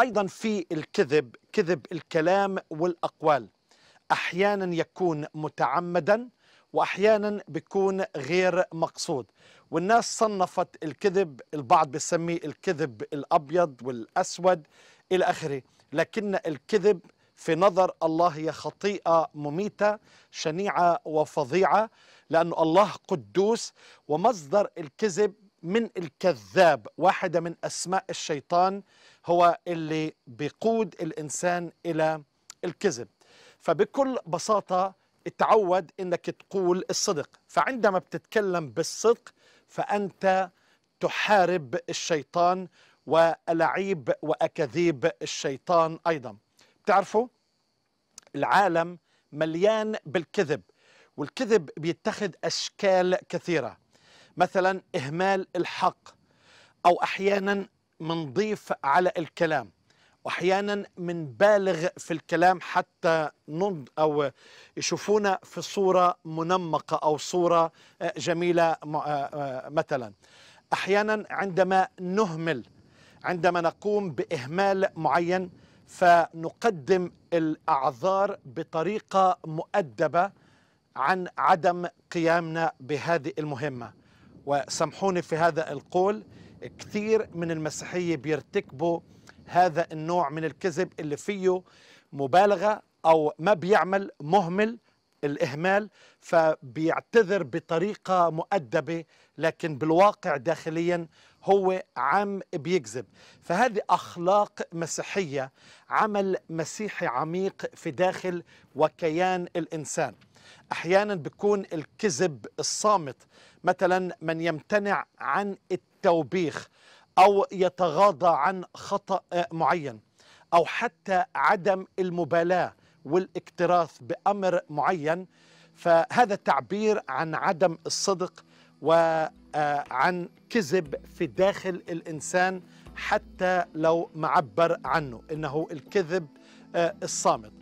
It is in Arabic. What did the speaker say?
أيضا في الكذب كذب الكلام والأقوال أحيانا يكون متعمدا وأحيانا بيكون غير مقصود والناس صنفت الكذب البعض بيسميه الكذب الأبيض والأسود إلى آخره لكن الكذب في نظر الله هي خطيئة مميتة شنيعة وفظيعة لأن الله قدوس ومصدر الكذب من الكذاب واحدة من أسماء الشيطان هو اللي بيقود الإنسان إلى الكذب فبكل بساطة اتعود أنك تقول الصدق فعندما بتتكلم بالصدق فأنت تحارب الشيطان وألعيب وأكاذيب الشيطان أيضا بتعرفوا العالم مليان بالكذب والكذب بيتخذ أشكال كثيرة مثلا إهمال الحق أو أحيانا منضيف على الكلام واحيانا منبالغ في الكلام حتى نض او يشوفونا في صوره منمقه او صوره آه، جميله آه، آه، مثلا احيانا عندما نهمل عندما نقوم باهمال معين فنقدم الاعذار بطريقه مؤدبه عن عدم قيامنا بهذه المهمه وسامحوني في هذا القول كثير من المسيحية بيرتكبوا هذا النوع من الكذب اللي فيه مبالغة أو ما بيعمل مهمل الإهمال فبيعتذر بطريقة مؤدبة لكن بالواقع داخليا هو عم بيكذب فهذه أخلاق مسيحية عمل مسيحي عميق في داخل وكيان الإنسان أحيانا بيكون الكذب الصامت مثلا من يمتنع عن التوبيخ أو يتغاضى عن خطأ معين أو حتى عدم المبالاة والاكتراث بأمر معين فهذا التعبير عن عدم الصدق وعن آه، كذب في داخل الإنسان حتى لو معبر عنه إنه الكذب آه، الصامت